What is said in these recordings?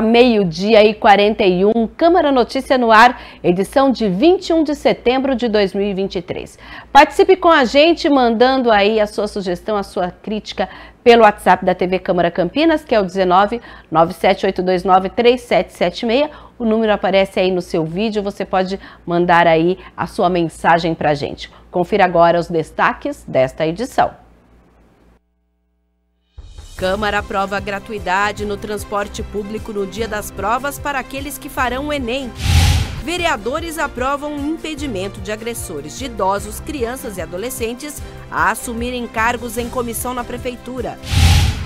meio-dia e 41, Câmara Notícia no Ar, edição de 21 de setembro de 2023. Participe com a gente mandando aí a sua sugestão, a sua crítica pelo WhatsApp da TV Câmara Campinas, que é o 19 3776. O número aparece aí no seu vídeo, você pode mandar aí a sua mensagem para a gente. Confira agora os destaques desta edição. Câmara aprova gratuidade no transporte público no dia das provas para aqueles que farão o Enem. Vereadores aprovam impedimento de agressores de idosos, crianças e adolescentes a assumirem cargos em comissão na prefeitura.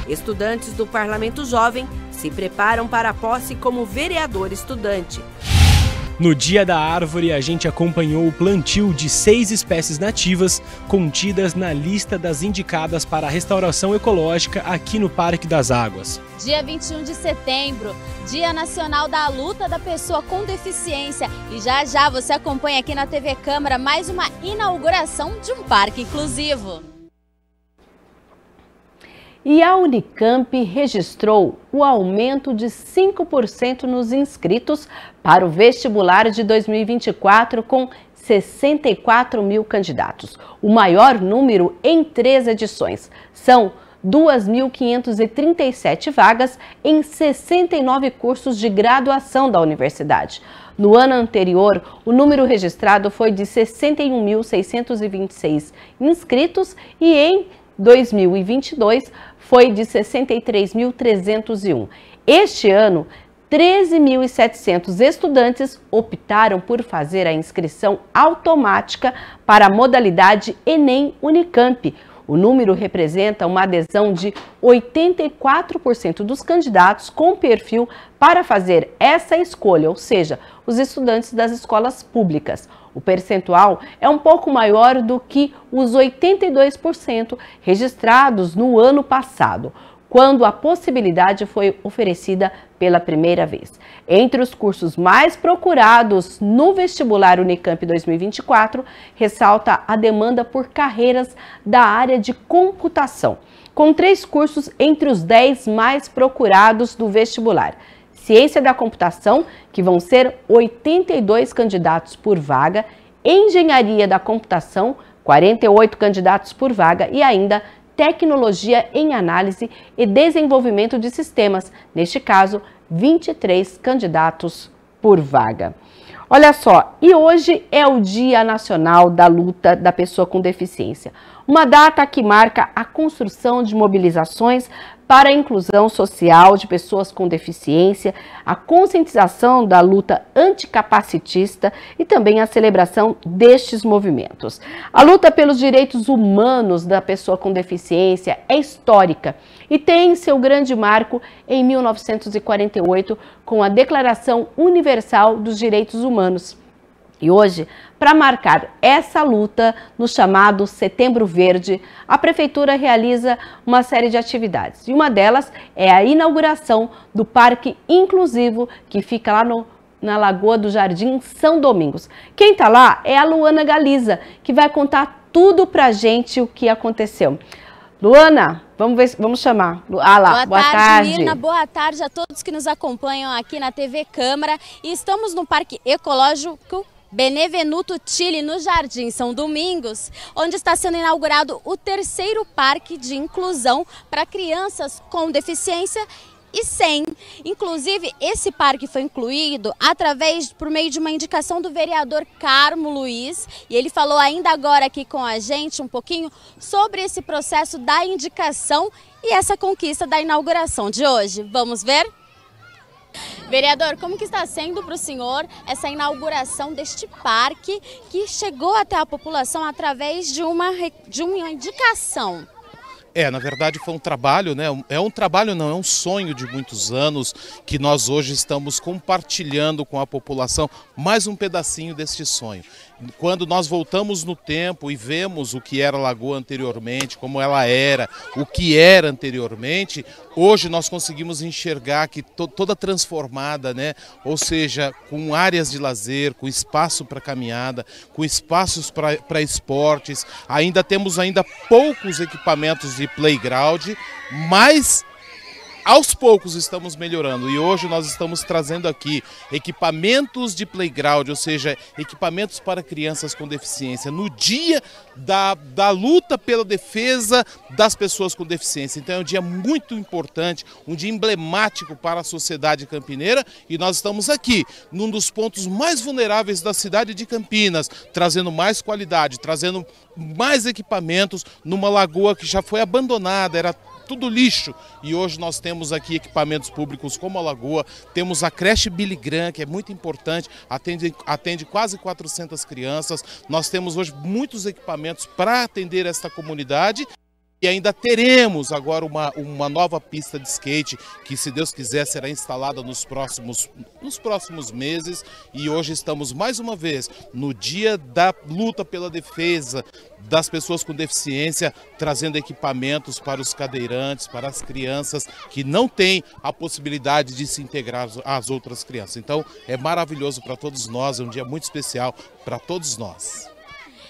Estudantes do Parlamento Jovem se preparam para a posse como vereador estudante. No Dia da Árvore, a gente acompanhou o plantio de seis espécies nativas contidas na lista das indicadas para a restauração ecológica aqui no Parque das Águas. Dia 21 de setembro, Dia Nacional da Luta da Pessoa com Deficiência. E já já você acompanha aqui na TV Câmara mais uma inauguração de um parque inclusivo. E a Unicamp registrou o aumento de 5% nos inscritos para o vestibular de 2024, com 64 mil candidatos, o maior número em três edições. São 2.537 vagas em 69 cursos de graduação da universidade. No ano anterior, o número registrado foi de 61.626 inscritos e em 2022 foi de 63.301. Este ano, 13.700 estudantes optaram por fazer a inscrição automática para a modalidade Enem Unicamp. O número representa uma adesão de 84% dos candidatos com perfil para fazer essa escolha, ou seja, os estudantes das escolas públicas. O percentual é um pouco maior do que os 82% registrados no ano passado, quando a possibilidade foi oferecida pela primeira vez. Entre os cursos mais procurados no vestibular Unicamp 2024, ressalta a demanda por carreiras da área de computação, com três cursos entre os 10 mais procurados do vestibular Ciência da Computação, que vão ser 82 candidatos por vaga, Engenharia da Computação, 48 candidatos por vaga e ainda Tecnologia em Análise e Desenvolvimento de Sistemas, neste caso, 23 candidatos por vaga. Olha só, e hoje é o Dia Nacional da Luta da Pessoa com Deficiência uma data que marca a construção de mobilizações para a inclusão social de pessoas com deficiência, a conscientização da luta anticapacitista e também a celebração destes movimentos. A luta pelos direitos humanos da pessoa com deficiência é histórica e tem seu grande marco em 1948 com a Declaração Universal dos Direitos Humanos. E hoje, para marcar essa luta no chamado Setembro Verde, a Prefeitura realiza uma série de atividades. E uma delas é a inauguração do Parque Inclusivo, que fica lá no na Lagoa do Jardim São Domingos. Quem está lá é a Luana Galiza, que vai contar tudo a gente o que aconteceu. Luana, vamos ver, vamos chamar. Ah lá, boa, boa tarde, tarde. Mirna, boa tarde a todos que nos acompanham aqui na TV Câmara. E estamos no Parque Ecológico Benevenuto Tille, no Jardim São Domingos, onde está sendo inaugurado o terceiro parque de inclusão para crianças com deficiência e sem. Inclusive, esse parque foi incluído através, por meio de uma indicação do vereador Carmo Luiz, e ele falou ainda agora aqui com a gente um pouquinho sobre esse processo da indicação e essa conquista da inauguração de hoje. Vamos ver? Vereador, como que está sendo para o senhor essa inauguração deste parque que chegou até a população através de uma, de uma indicação? É, na verdade foi um trabalho, né? É um trabalho não, é um sonho de muitos anos que nós hoje estamos compartilhando com a população mais um pedacinho deste sonho quando nós voltamos no tempo e vemos o que era Lagoa anteriormente, como ela era, o que era anteriormente, hoje nós conseguimos enxergar que to toda transformada, né? ou seja, com áreas de lazer, com espaço para caminhada, com espaços para esportes, ainda temos ainda poucos equipamentos de playground, mas aos poucos estamos melhorando e hoje nós estamos trazendo aqui equipamentos de playground, ou seja, equipamentos para crianças com deficiência, no dia da, da luta pela defesa das pessoas com deficiência. Então é um dia muito importante, um dia emblemático para a sociedade campineira e nós estamos aqui num dos pontos mais vulneráveis da cidade de Campinas, trazendo mais qualidade, trazendo mais equipamentos numa lagoa que já foi abandonada, era tudo lixo. E hoje nós temos aqui equipamentos públicos como a Lagoa, temos a creche Billy Graham, que é muito importante, atende, atende quase 400 crianças. Nós temos hoje muitos equipamentos para atender esta comunidade. E ainda teremos agora uma, uma nova pista de skate que, se Deus quiser, será instalada nos próximos, nos próximos meses. E hoje estamos mais uma vez no dia da luta pela defesa das pessoas com deficiência, trazendo equipamentos para os cadeirantes, para as crianças que não têm a possibilidade de se integrar às outras crianças. Então, é maravilhoso para todos nós, é um dia muito especial para todos nós.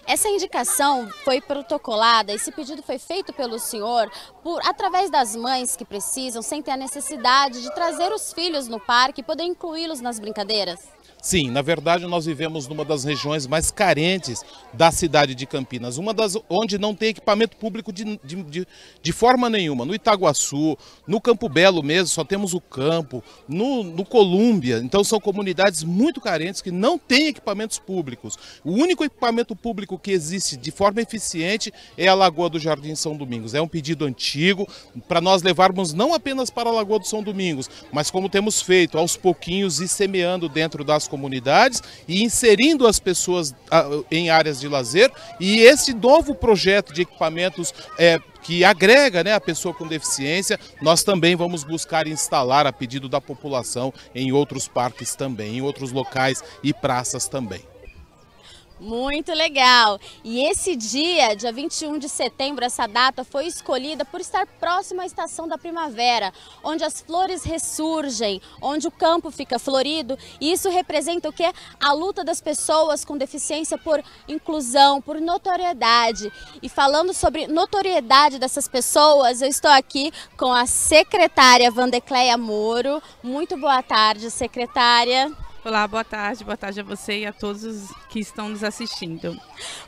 Essa indicação foi protocolada, esse pedido foi feito pelo senhor por através das mães que precisam, sem ter a necessidade de trazer os filhos no parque e poder incluí-los nas brincadeiras? Sim, na verdade nós vivemos numa das regiões mais carentes da cidade de Campinas, uma das onde não tem equipamento público de, de, de forma nenhuma. No Itaguaçu, no Campo Belo mesmo, só temos o campo, no, no Colômbia. Então são comunidades muito carentes que não têm equipamentos públicos. O único equipamento público que existe de forma eficiente é a Lagoa do Jardim São Domingos. É um pedido antigo para nós levarmos não apenas para a Lagoa do São Domingos, mas como temos feito, aos pouquinhos e semeando dentro das comunidades e inserindo as pessoas em áreas de lazer. E esse novo projeto de equipamentos é, que agrega né, a pessoa com deficiência, nós também vamos buscar instalar a pedido da população em outros parques também, em outros locais e praças também. Muito legal! E esse dia, dia 21 de setembro, essa data foi escolhida por estar próximo à estação da primavera, onde as flores ressurgem, onde o campo fica florido, e isso representa o que? A luta das pessoas com deficiência por inclusão, por notoriedade. E falando sobre notoriedade dessas pessoas, eu estou aqui com a secretária Vandecleia Moro. Muito boa tarde, secretária. Olá, boa tarde. Boa tarde a você e a todos que estão nos assistindo.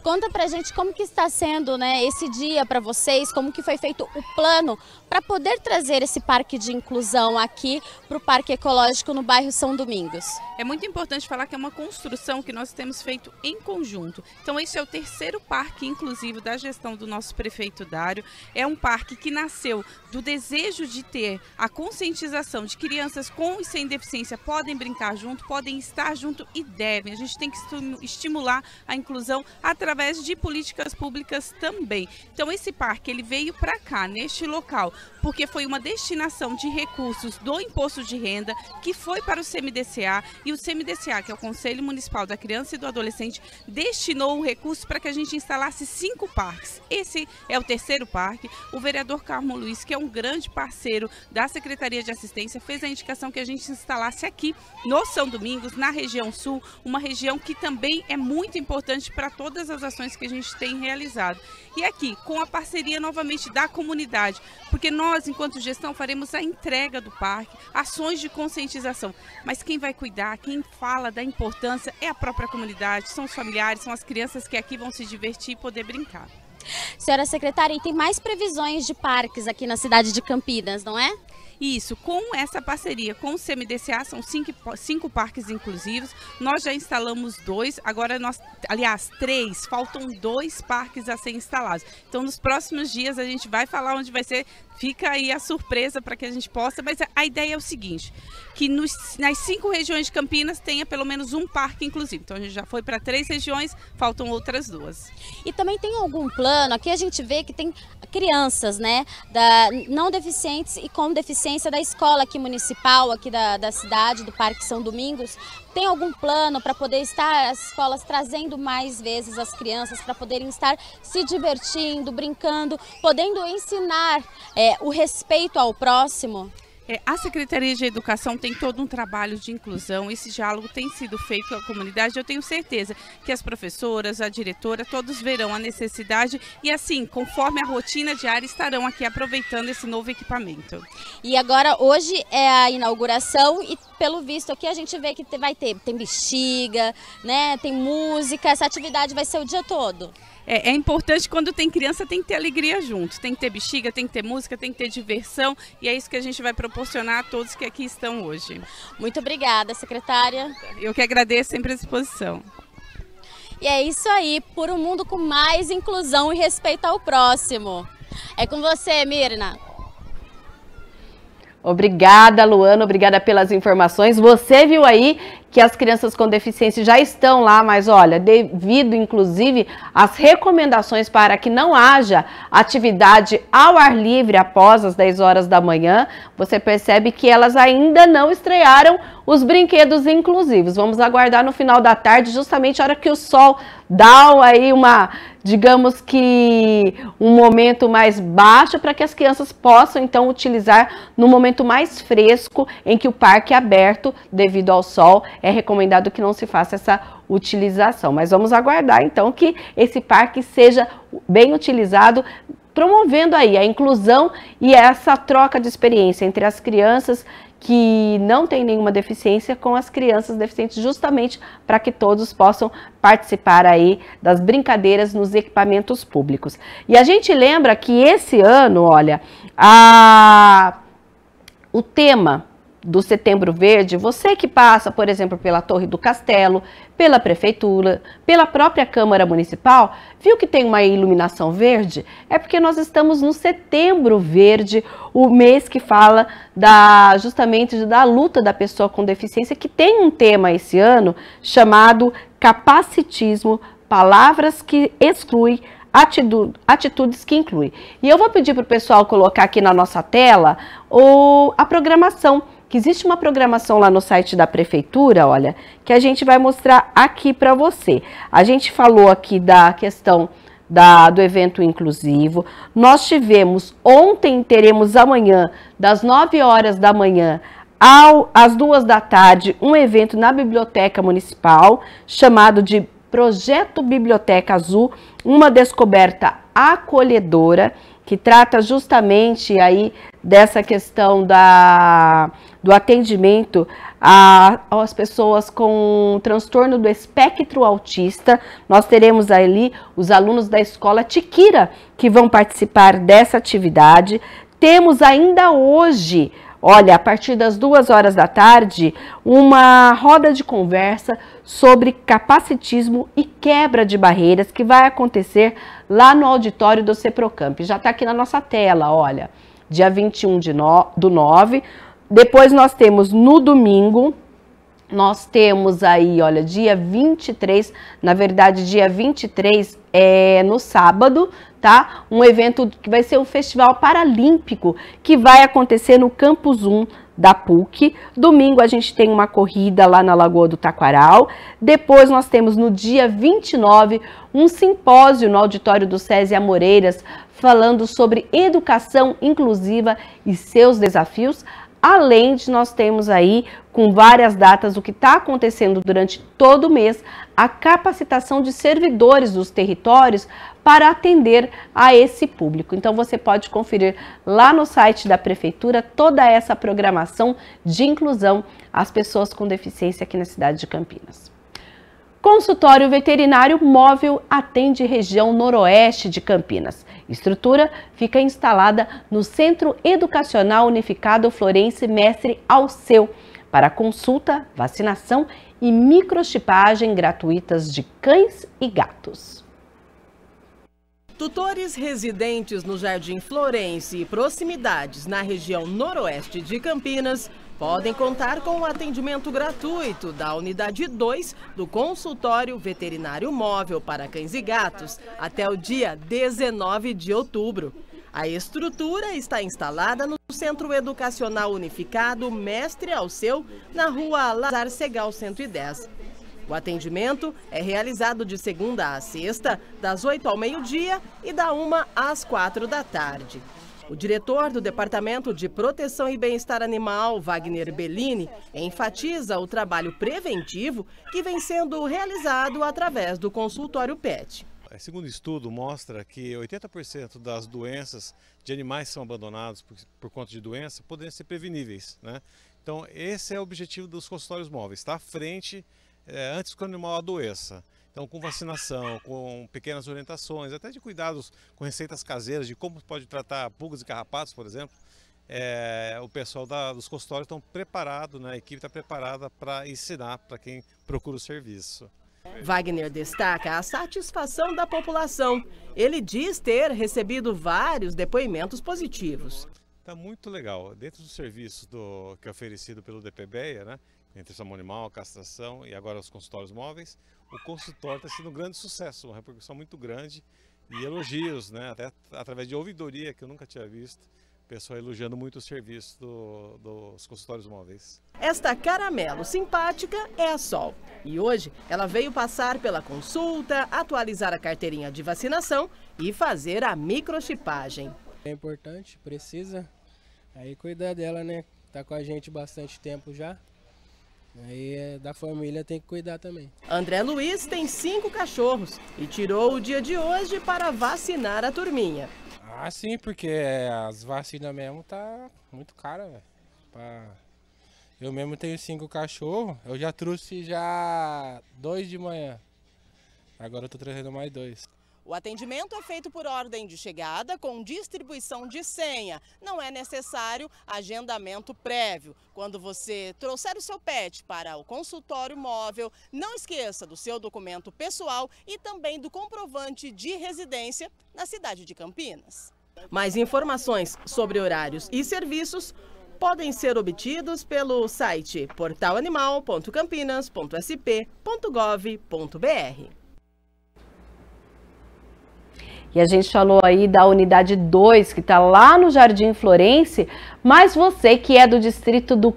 Conta pra gente como que está sendo, né, esse dia para vocês, como que foi feito o plano para poder trazer esse parque de inclusão aqui para o Parque Ecológico no bairro São Domingos. É muito importante falar que é uma construção que nós temos feito em conjunto. Então esse é o terceiro parque inclusivo da gestão do nosso prefeito Dário. É um parque que nasceu do desejo de ter a conscientização de crianças com e sem deficiência podem brincar junto, podem estar junto e devem. A gente tem que estimular a inclusão através de políticas públicas também. Então esse parque ele veio para cá, neste local, porque foi uma destinação de recursos do imposto de renda que foi para o CMDCA e o CMDCA, que é o Conselho Municipal da Criança e do Adolescente, destinou o recurso para que a gente instalasse cinco parques. Esse é o terceiro parque. O vereador Carmo Luiz, que é um grande parceiro da Secretaria de Assistência, fez a indicação que a gente instalasse aqui no São Domingos, na região sul, uma região que também é muito importante para todas as ações que a gente tem realizado. E aqui, com a parceria novamente da comunidade, porque nós, enquanto gestão, faremos a entrega do parque, ações de conscientização. Mas quem vai cuidar, quem fala da importância é a própria comunidade, são os familiares, são as crianças que aqui vão se divertir e poder brincar. Senhora secretária, e tem mais previsões de parques aqui na cidade de Campinas, não é? Isso, com essa parceria com o CMDCA, são cinco, cinco parques inclusivos. Nós já instalamos dois, agora nós, aliás, três, faltam dois parques a serem instalados. Então, nos próximos dias, a gente vai falar onde vai ser Fica aí a surpresa para que a gente possa, mas a ideia é o seguinte: que nos, nas cinco regiões de Campinas tenha pelo menos um parque, inclusive. Então a gente já foi para três regiões, faltam outras duas. E também tem algum plano? Aqui a gente vê que tem crianças, né? Da, não deficientes e com deficiência da escola aqui municipal, aqui da, da cidade, do Parque São Domingos, tem algum plano para poder estar as escolas trazendo mais vezes as crianças para poderem estar se divertindo, brincando, podendo ensinar é, o respeito ao próximo? É, a Secretaria de Educação tem todo um trabalho de inclusão, esse diálogo tem sido feito com a comunidade. Eu tenho certeza que as professoras, a diretora, todos verão a necessidade e, assim, conforme a rotina diária, estarão aqui aproveitando esse novo equipamento. E agora, hoje é a inauguração e, pelo visto, aqui a gente vê é que vai ter tem bexiga, né, tem música, essa atividade vai ser o dia todo é, é, importante quando tem criança, tem que ter alegria junto, tem que ter bexiga, tem que ter música, tem que ter diversão e é isso que a gente vai proporcionar a todos que aqui estão hoje. Muito obrigada, secretária. Eu que agradeço sempre a disposição. E é isso aí, por um mundo com mais inclusão e respeito ao próximo. É com você, Mirna. Obrigada, Luana, obrigada pelas informações. Você viu aí que as crianças com deficiência já estão lá, mas olha, devido inclusive às recomendações para que não haja atividade ao ar livre após as 10 horas da manhã, você percebe que elas ainda não estrearam os brinquedos inclusivos. Vamos aguardar no final da tarde, justamente a hora que o sol dá aí uma, digamos que um momento mais baixo para que as crianças possam então utilizar no momento mais fresco em que o parque é aberto devido ao sol é recomendado que não se faça essa utilização. Mas vamos aguardar então que esse parque seja bem utilizado promovendo aí a inclusão e essa troca de experiência entre as crianças que não têm nenhuma deficiência com as crianças deficientes, justamente para que todos possam participar aí das brincadeiras nos equipamentos públicos. E a gente lembra que esse ano, olha, a... o tema do Setembro Verde, você que passa, por exemplo, pela Torre do Castelo, pela Prefeitura, pela própria Câmara Municipal, viu que tem uma iluminação verde? É porque nós estamos no Setembro Verde, o mês que fala da justamente da luta da pessoa com deficiência, que tem um tema esse ano chamado capacitismo, palavras que excluem atitudes que inclui. E eu vou pedir para o pessoal colocar aqui na nossa tela o, a programação que existe uma programação lá no site da prefeitura, olha, que a gente vai mostrar aqui para você. A gente falou aqui da questão da, do evento inclusivo. Nós tivemos ontem, teremos amanhã, das 9 horas da manhã ao, às duas da tarde, um evento na Biblioteca Municipal, chamado de Projeto Biblioteca Azul, uma descoberta acolhedora, que trata justamente aí dessa questão da do atendimento às pessoas com transtorno do espectro autista. Nós teremos ali os alunos da escola Tiquira que vão participar dessa atividade. Temos ainda hoje olha, a partir das duas horas da tarde, uma roda de conversa sobre capacitismo e quebra de barreiras que vai acontecer lá no auditório do CEPROCAMP. Já está aqui na nossa tela, olha, dia 21 de no, do 9, depois nós temos no domingo, nós temos aí, olha, dia 23, na verdade, dia 23 é no sábado, tá? Um evento que vai ser o Festival Paralímpico, que vai acontecer no Campus 1 da PUC. Domingo a gente tem uma corrida lá na Lagoa do Taquaral. Depois nós temos no dia 29 um simpósio no auditório do SESI Amoreiras falando sobre educação inclusiva e seus desafios. Além de nós temos aí com várias datas o que está acontecendo durante todo o mês, a capacitação de servidores dos territórios para atender a esse público. Então você pode conferir lá no site da prefeitura toda essa programação de inclusão às pessoas com deficiência aqui na cidade de Campinas. Consultório Veterinário Móvel atende região noroeste de Campinas Estrutura fica instalada no Centro Educacional Unificado Florense Mestre Alceu para consulta, vacinação e microchipagem gratuitas de cães e gatos. Tutores residentes no Jardim Florense e proximidades na região noroeste de Campinas podem contar com o atendimento gratuito da unidade 2 do consultório veterinário móvel para cães e gatos até o dia 19 de outubro. A estrutura está instalada no Centro Educacional Unificado Mestre Alceu, na rua Lazar Segal 110. O atendimento é realizado de segunda a sexta, das 8 ao meio-dia e da 1 às 4 da tarde. O diretor do Departamento de Proteção e Bem-Estar Animal, Wagner Bellini, enfatiza o trabalho preventivo que vem sendo realizado através do consultório PET. É, segundo estudo, mostra que 80% das doenças de animais que são abandonados por, por conta de doença poderiam ser preveníveis. Né? Então, esse é o objetivo dos consultórios móveis, estar tá? à frente é, antes que o animal adoeça. Então, com vacinação, com pequenas orientações, até de cuidados com receitas caseiras, de como pode tratar pulgas e carrapatos, por exemplo, é, o pessoal da, dos consultórios estão preparado, né, a equipe está preparada para ensinar para quem procura o serviço. Wagner destaca a satisfação da população. Ele diz ter recebido vários depoimentos positivos. Está muito legal. Dentro do serviço do, que é oferecido pelo DPBEA, né, entre animal, castração e agora os consultórios móveis, o consultório está sendo um grande sucesso, uma repercussão muito grande e elogios, né? Até através de ouvidoria que eu nunca tinha visto pessoal elogiando muito o serviço do, dos consultórios móveis. Esta caramelo simpática é a Sol. E hoje ela veio passar pela consulta, atualizar a carteirinha de vacinação e fazer a microchipagem. É importante, precisa. Aí cuidar dela, né? Tá com a gente bastante tempo já. Aí é da família tem que cuidar também. André Luiz tem cinco cachorros e tirou o dia de hoje para vacinar a turminha. Ah, sim, porque as vacinas mesmo tá muito cara, velho. Eu mesmo tenho cinco cachorros, eu já trouxe já dois de manhã. Agora eu tô trazendo mais dois. O atendimento é feito por ordem de chegada com distribuição de senha. Não é necessário agendamento prévio. Quando você trouxer o seu pet para o consultório móvel, não esqueça do seu documento pessoal e também do comprovante de residência na cidade de Campinas. Mais informações sobre horários e serviços podem ser obtidos pelo site portalanimal.campinas.sp.gov.br. E a gente falou aí da unidade 2, que está lá no Jardim Florense, mas você que é do distrito do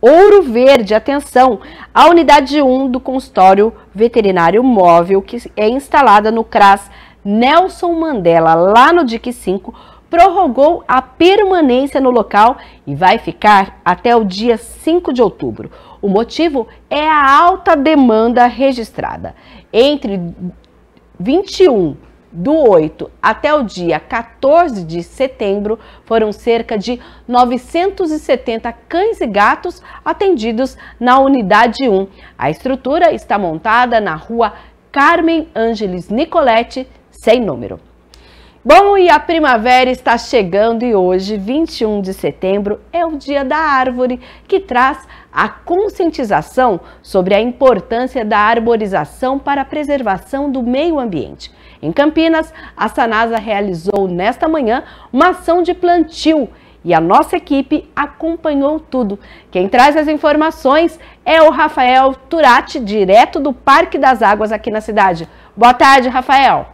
Ouro Verde, atenção, a unidade 1 do consultório veterinário móvel, que é instalada no CRAS Nelson Mandela, lá no DIC 5, prorrogou a permanência no local e vai ficar até o dia 5 de outubro. O motivo é a alta demanda registrada. Entre 21 do 8 até o dia 14 de setembro, foram cerca de 970 cães e gatos atendidos na unidade 1. A estrutura está montada na rua Carmen Ângeles Nicoletti, sem número. Bom, e a primavera está chegando e hoje, 21 de setembro, é o Dia da Árvore, que traz a conscientização sobre a importância da arborização para a preservação do meio ambiente. Em Campinas, a Sanasa realizou nesta manhã uma ação de plantio e a nossa equipe acompanhou tudo. Quem traz as informações é o Rafael Turati, direto do Parque das Águas aqui na cidade. Boa tarde, Rafael.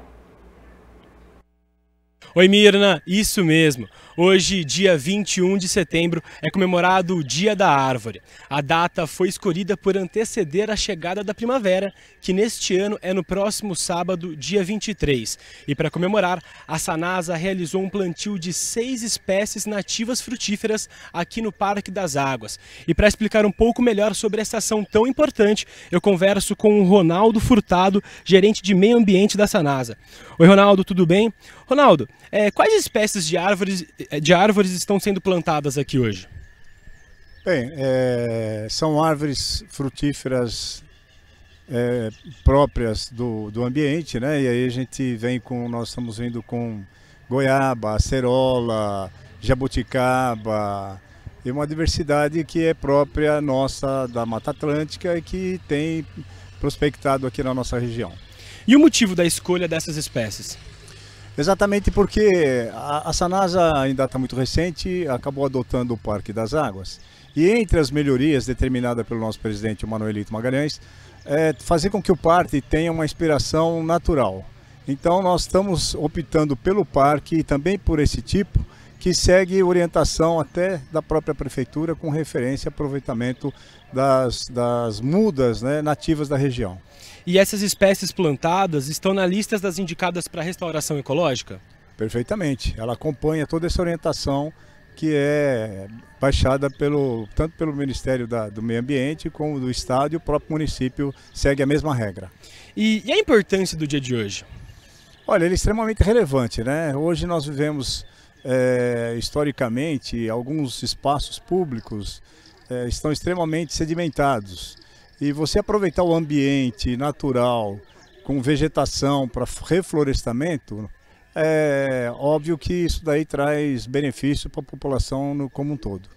Oi Mirna, isso mesmo. Hoje, dia 21 de setembro, é comemorado o Dia da Árvore. A data foi escolhida por anteceder a chegada da primavera, que neste ano é no próximo sábado, dia 23. E para comemorar, a Sanasa realizou um plantio de seis espécies nativas frutíferas aqui no Parque das Águas. E para explicar um pouco melhor sobre essa ação tão importante, eu converso com o Ronaldo Furtado, gerente de meio ambiente da Sanasa. Oi Ronaldo, tudo bem? Ronaldo, é, quais espécies de árvores, eh, de árvores estão sendo plantadas aqui hoje? Bem, é, são árvores frutíferas é, próprias do, do ambiente, né? E aí a gente vem com, nós estamos vindo com goiaba, acerola, jabuticaba, e uma diversidade que é própria nossa da Mata Atlântica e que tem prospectado aqui na nossa região. E o motivo da escolha dessas espécies? Exatamente porque a, a Sanasa, ainda está muito recente, acabou adotando o Parque das Águas. E entre as melhorias determinadas pelo nosso presidente Manuelito Magalhães, é fazer com que o parque tenha uma inspiração natural. Então nós estamos optando pelo parque e também por esse tipo, que segue orientação até da própria prefeitura com referência ao aproveitamento das, das mudas né, nativas da região. E essas espécies plantadas estão na lista das indicadas para restauração ecológica? Perfeitamente. Ela acompanha toda essa orientação que é baixada pelo, tanto pelo Ministério da, do Meio Ambiente como do Estado e o próprio município segue a mesma regra. E, e a importância do dia de hoje? Olha, ele é extremamente relevante, né? Hoje nós vivemos é, historicamente alguns espaços públicos é, estão extremamente sedimentados e você aproveitar o ambiente natural com vegetação para reflorestamento, é óbvio que isso daí traz benefício para a população no, como um todo.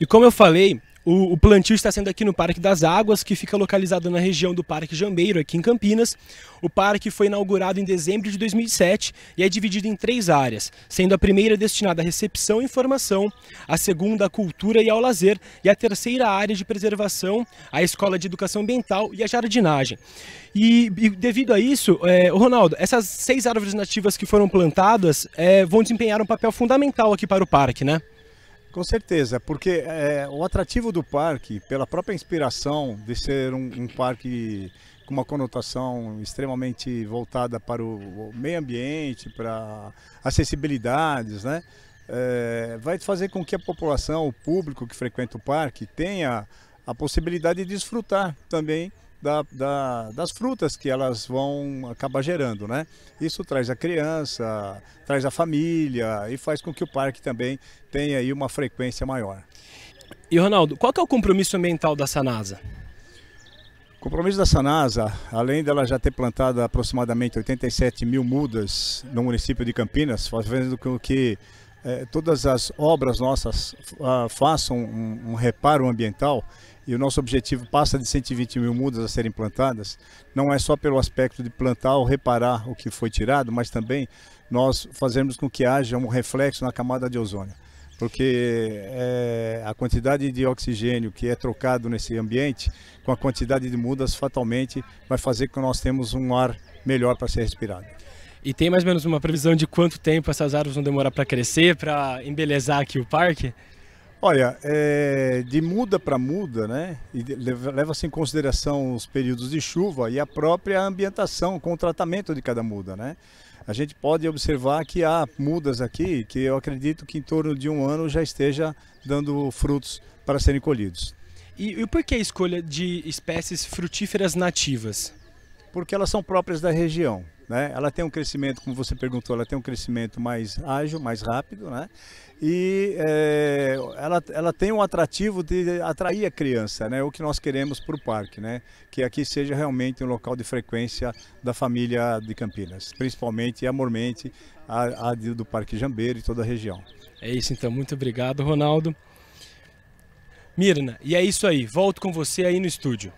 E como eu falei, o, o, plantio está sendo aqui no Parque das Águas, que fica localizado na região do Parque Jambeiro, aqui em Campinas. O parque foi inaugurado em dezembro de 2007 e é dividido em três áreas, sendo a primeira destinada à recepção e informação, a segunda à cultura e ao lazer, e a terceira área de preservação, à escola de educação ambiental e à jardinagem. E, e devido a isso, é, Ronaldo, essas seis árvores nativas que foram plantadas é, vão desempenhar um papel fundamental aqui para o parque, né? Com certeza, porque é, o atrativo do parque, pela própria inspiração de ser um, um parque com uma conotação extremamente voltada para o, meio ambiente, para acessibilidades, né? É, vai fazer com que a população, o público que frequenta o parque, tenha a possibilidade de desfrutar também da, da, das frutas que elas vão acabar gerando, né? Isso traz a criança, traz a família e faz com que o parque também tenha aí uma frequência maior. E Ronaldo, qual que é o compromisso ambiental da Sanasa? O compromisso da Sanasa, além dela já ter plantado aproximadamente 87 mil mudas no município de Campinas, fazendo com que é, todas as obras nossas ah, façam um, um, reparo ambiental e o nosso objetivo passa de 120 mil mudas a serem plantadas, não é só pelo aspecto de plantar ou reparar o que foi tirado, mas também nós fazemos com que haja um reflexo na camada de ozônio. Porque é, a quantidade de oxigênio que é trocado nesse ambiente, com a quantidade de mudas, fatalmente vai fazer com que nós temos um ar melhor para ser respirado. E tem mais ou menos uma previsão de quanto tempo essas árvores vão demorar para crescer, para embelezar aqui o parque? Olha, é, de muda para muda, né? leva-se assim em consideração os períodos de chuva e a própria ambientação com o tratamento de cada muda, né? A gente pode observar que há mudas aqui que eu acredito que em torno de um ano já esteja dando frutos para serem colhidos. E, e por que a escolha de espécies frutíferas nativas? Porque elas são próprias da região. Né? Ela tem um crescimento, como você perguntou, ela tem um crescimento mais ágil, mais rápido, né? E é, ela, ela tem um atrativo de atrair a criança, né? O que nós queremos para o parque, né? Que aqui seja realmente um local de frequência da família de Campinas, principalmente e amormente a, a do Parque Jambeiro e toda a região. É isso então, muito obrigado, Ronaldo. Mirna, e é isso aí, volto com você aí no estúdio.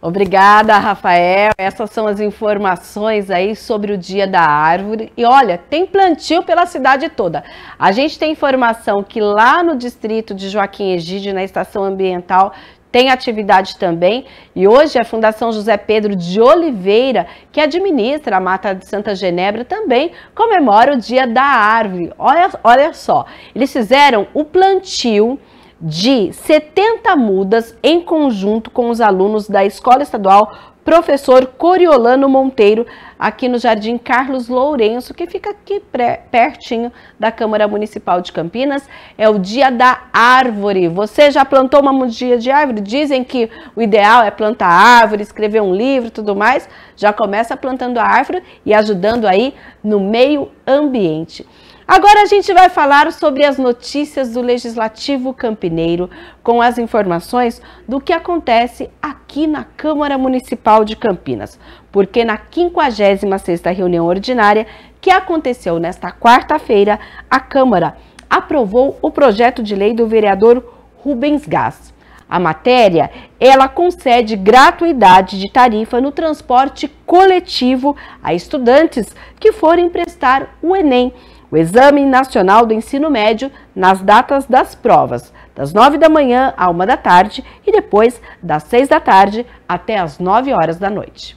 Obrigada, Rafael. Essas são as informações aí sobre o Dia da Árvore. E olha, tem plantio pela cidade toda. A gente tem informação que lá no distrito de Joaquim Egídio, na estação ambiental, tem atividade também. E hoje a Fundação José Pedro de Oliveira, que administra a Mata de Santa Genebra, também comemora o Dia da Árvore. Olha, olha só, eles fizeram o plantio de 70 mudas em conjunto com os alunos da Escola Estadual Professor Coriolano Monteiro, aqui no Jardim Carlos Lourenço, que fica aqui pertinho da Câmara Municipal de Campinas. É o dia da árvore. Você já plantou uma mudinha de árvore? Dizem que o ideal é plantar árvore, escrever um livro tudo mais. Já começa plantando a árvore e ajudando aí no meio ambiente. Agora a gente vai falar sobre as notícias do Legislativo Campineiro, com as informações do que acontece aqui na Câmara Municipal de Campinas, porque na 56ª reunião ordinária, que aconteceu nesta quarta-feira, a Câmara aprovou o projeto de lei do vereador Rubens Gás. A matéria, ela concede gratuidade de tarifa no transporte coletivo a estudantes que forem prestar o Enem o Exame Nacional do Ensino Médio nas datas das provas, das 9 da manhã à 1 da tarde e depois das 6 da tarde até as 9 horas da noite.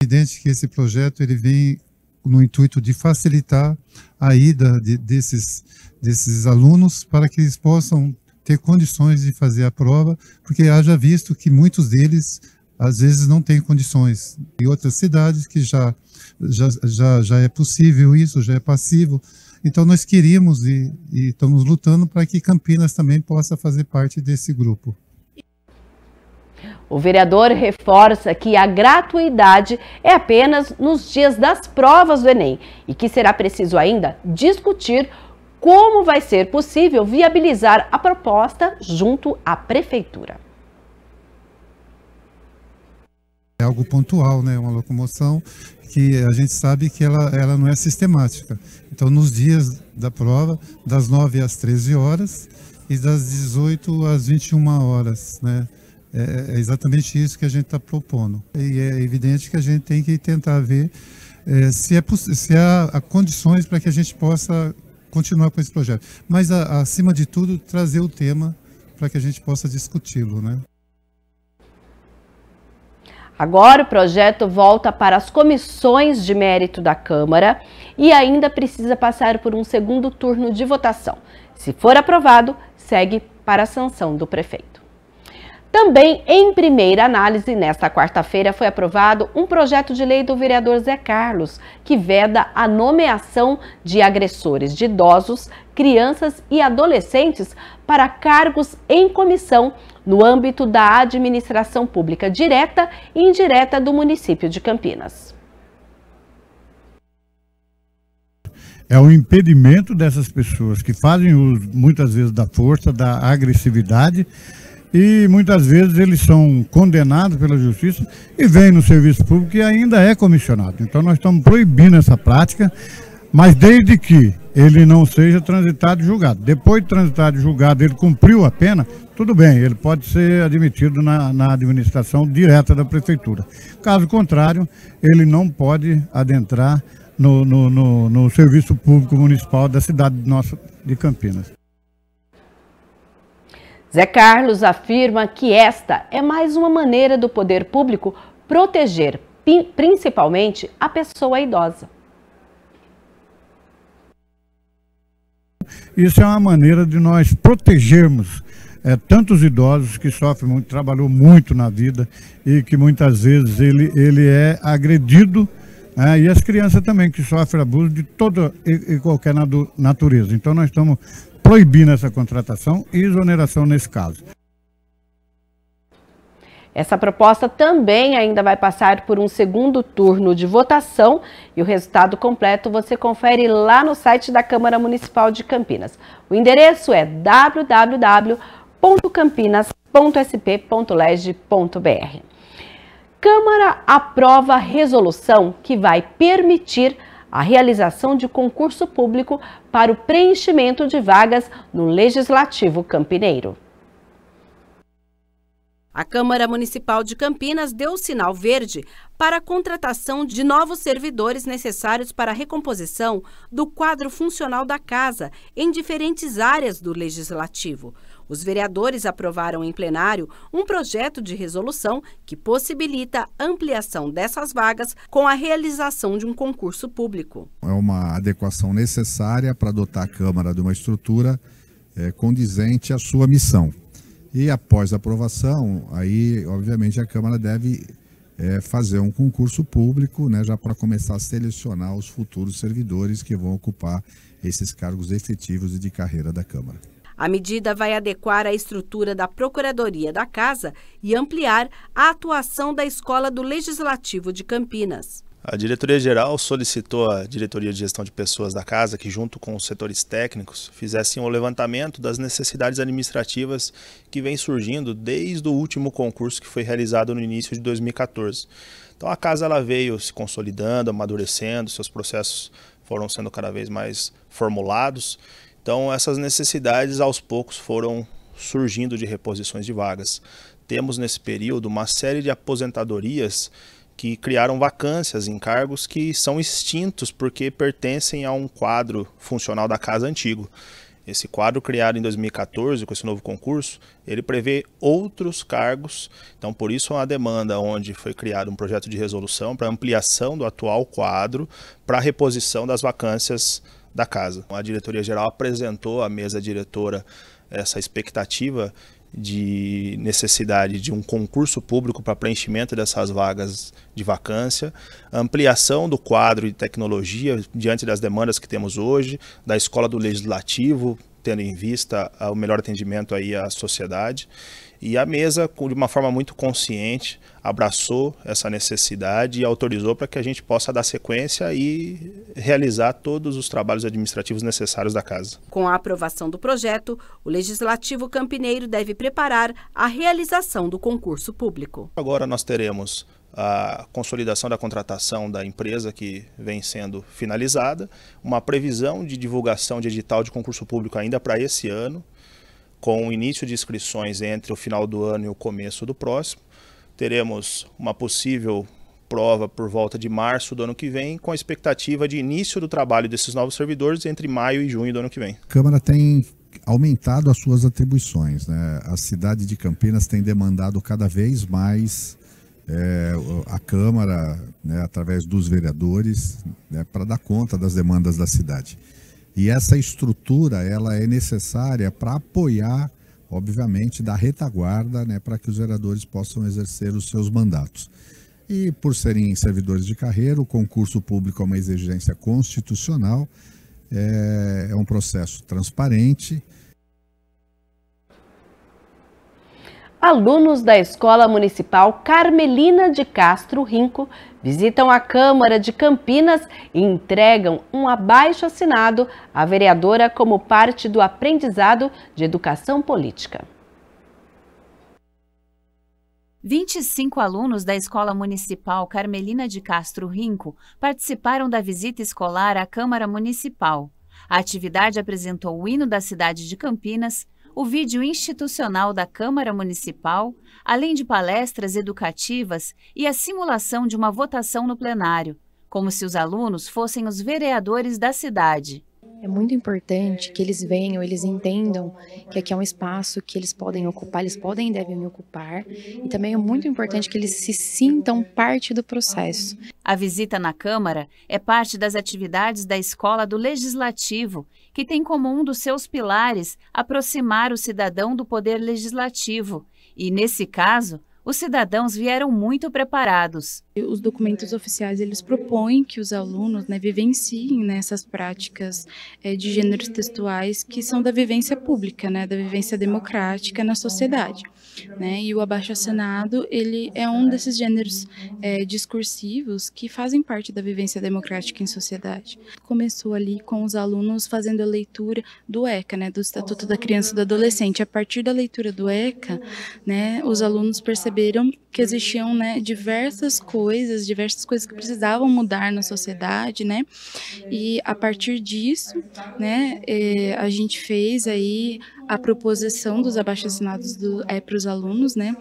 É evidente que esse projeto ele vem no intuito de facilitar a ida de, desses, desses alunos para que eles possam ter condições de fazer a prova, porque haja visto que muitos deles às vezes não têm condições. E outras cidades que já já, já, já é possível isso, já é passivo. Então nós queríamos e, e estamos lutando para que Campinas também possa fazer parte desse grupo. O vereador reforça que a gratuidade é apenas nos dias das provas do Enem e que será preciso ainda discutir como vai ser possível viabilizar a proposta junto à prefeitura. é algo pontual, né? Uma locomoção que a gente sabe que ela, ela não é sistemática. Então, nos dias da prova, das 9 às 13 horas e das 18 às 21 horas, né? É, é, exatamente isso que a gente está propondo. E é evidente que a gente tem que tentar ver é, se, é, se há, há condições para que a gente possa continuar com esse projeto. Mas, a, acima de tudo, trazer o tema para que a gente possa discuti-lo, né? Agora o projeto volta para as comissões de mérito da Câmara e ainda precisa passar por um segundo turno de votação. Se for aprovado, segue para a sanção do prefeito. Também em primeira análise, nesta quarta-feira, foi aprovado um projeto de lei do vereador Zé Carlos, que veda a nomeação de agressores de idosos, crianças e adolescentes para cargos em comissão no âmbito da administração pública direta e indireta do município de Campinas. é o impedimento dessas pessoas que fazem uso muitas vezes da força, da agressividade e muitas vezes eles são condenados pela justiça e vêm no serviço público e ainda é comissionado. Então nós estamos proibindo essa prática mas desde que ele não seja transitado julgado. Depois de transitado julgado, ele cumpriu a pena, tudo bem, ele pode ser admitido na, na administração direta da prefeitura. Caso contrário, ele não pode adentrar no, no, no, no serviço público municipal da cidade nossa de Campinas. Zé Carlos afirma que esta é mais uma maneira do poder público proteger, principalmente, a pessoa idosa. Isso é uma maneira de nós protegermos é, tantos idosos que sofrem muito, trabalhou muito na vida e que muitas vezes ele, ele é agredido né, e as crianças também, que sofrem abuso de toda e, e qualquer natureza. Então, nós estamos proibindo essa contratação e exoneração nesse caso. Essa proposta também ainda vai passar por um segundo turno de votação e o resultado completo você confere lá no site da Câmara Municipal de Campinas. O endereço é www.campinas.sp.leg.br. Câmara aprova resolução que vai permitir a realização de concurso público para o preenchimento de vagas no Legislativo Campineiro. A Câmara Municipal de Campinas deu sinal verde para a contratação de novos servidores necessários para a recomposição do quadro funcional da Casa em diferentes áreas do Legislativo. Os vereadores aprovaram em plenário um projeto de resolução que possibilita ampliação dessas vagas com a realização de um concurso público. É uma adequação necessária para dotar a Câmara de uma estrutura é, condizente à sua missão. E após a aprovação, aí, obviamente, a Câmara deve é, fazer um concurso público, né, já para começar a selecionar os futuros servidores que vão ocupar esses cargos efetivos e de carreira da Câmara. A medida vai adequar a estrutura da Procuradoria da Casa e ampliar a atuação da Escola do Legislativo de Campinas. A diretoria-geral solicitou à diretoria de gestão de pessoas da casa que, junto com os setores técnicos, fizessem o levantamento das necessidades administrativas que vêm surgindo desde o último concurso que foi realizado no início de 2014. Então a casa ela veio se consolidando, amadurecendo, seus processos foram sendo cada vez mais formulados. Então essas necessidades aos poucos foram surgindo de reposições de vagas. Temos nesse período uma série de aposentadorias que criaram vacâncias em cargos que são extintos porque pertencem a um quadro funcional da casa antigo. Esse quadro criado em 2014 com esse novo concurso, ele prevê outros cargos. Então, por isso é uma demanda onde foi criado um projeto de resolução para ampliação do atual quadro para reposição das vacâncias da casa. A diretoria geral apresentou à mesa diretora essa expectativa de necessidade de um concurso público para preenchimento dessas vagas de vacância, ampliação do quadro de tecnologia diante das demandas que temos hoje, da escola do legislativo, tendo em vista ah, o melhor atendimento aí à sociedade. E a mesa, de uma forma muito consciente, abraçou essa necessidade e autorizou para que a gente possa dar sequência e realizar todos os trabalhos administrativos necessários da casa. Com a aprovação do projeto, o Legislativo Campineiro deve preparar a realização do concurso público. Agora nós teremos a consolidação da contratação da empresa que vem sendo finalizada, uma previsão de divulgação de edital de concurso público ainda para esse ano com o início de inscrições entre o final do ano e o começo do próximo. Teremos uma possível prova por volta de março do ano que vem, com a expectativa de início do trabalho desses novos servidores entre maio e junho do ano que vem. A Câmara tem aumentado as suas atribuições, né? A cidade de Campinas tem demandado cada vez mais é, a Câmara, né, através dos vereadores, né, para dar conta das demandas da cidade. E essa estrutura ela é necessária para apoiar, obviamente, da retaguarda, né, para que os vereadores possam exercer os seus mandatos. E por serem servidores de carreira, o concurso público é uma exigência constitucional, é, é um processo transparente Alunos da Escola Municipal Carmelina de Castro Rinco visitam a Câmara de Campinas e entregam um abaixo assinado à vereadora como parte do aprendizado de educação política. 25 alunos da Escola Municipal Carmelina de Castro Rinco participaram da visita escolar à Câmara Municipal. A atividade apresentou o hino da cidade de Campinas, o vídeo institucional da Câmara Municipal, além de palestras educativas e a simulação de uma votação no plenário, como se os alunos fossem os vereadores da cidade. É muito importante que eles venham, eles entendam que aqui é um espaço que eles podem ocupar, eles podem e devem ocupar. E também é muito importante que eles se sintam parte do processo. A visita na Câmara é parte das atividades da Escola do Legislativo, que tem como um dos seus pilares aproximar o cidadão do poder legislativo. E, nesse caso, os cidadãos vieram muito preparados. Os documentos oficiais eles propõem que os alunos né, vivenciem nessas né, práticas é, de gêneros textuais que são da vivência pública, né, da vivência democrática na sociedade. Né? E o abaixo-assinado, ele é um desses gêneros é, discursivos que fazem parte da vivência democrática em sociedade. Começou ali com os alunos fazendo a leitura do ECA, né, do Estatuto da Criança e do Adolescente. A partir da leitura do ECA, né, os alunos perceberam que existiam, né, diversas coisas, diversas coisas que precisavam mudar na sociedade, né? E a partir disso, né, eh, a gente fez aí a proposição dos abaixo-assinados do, é, eh, para os alunos, né?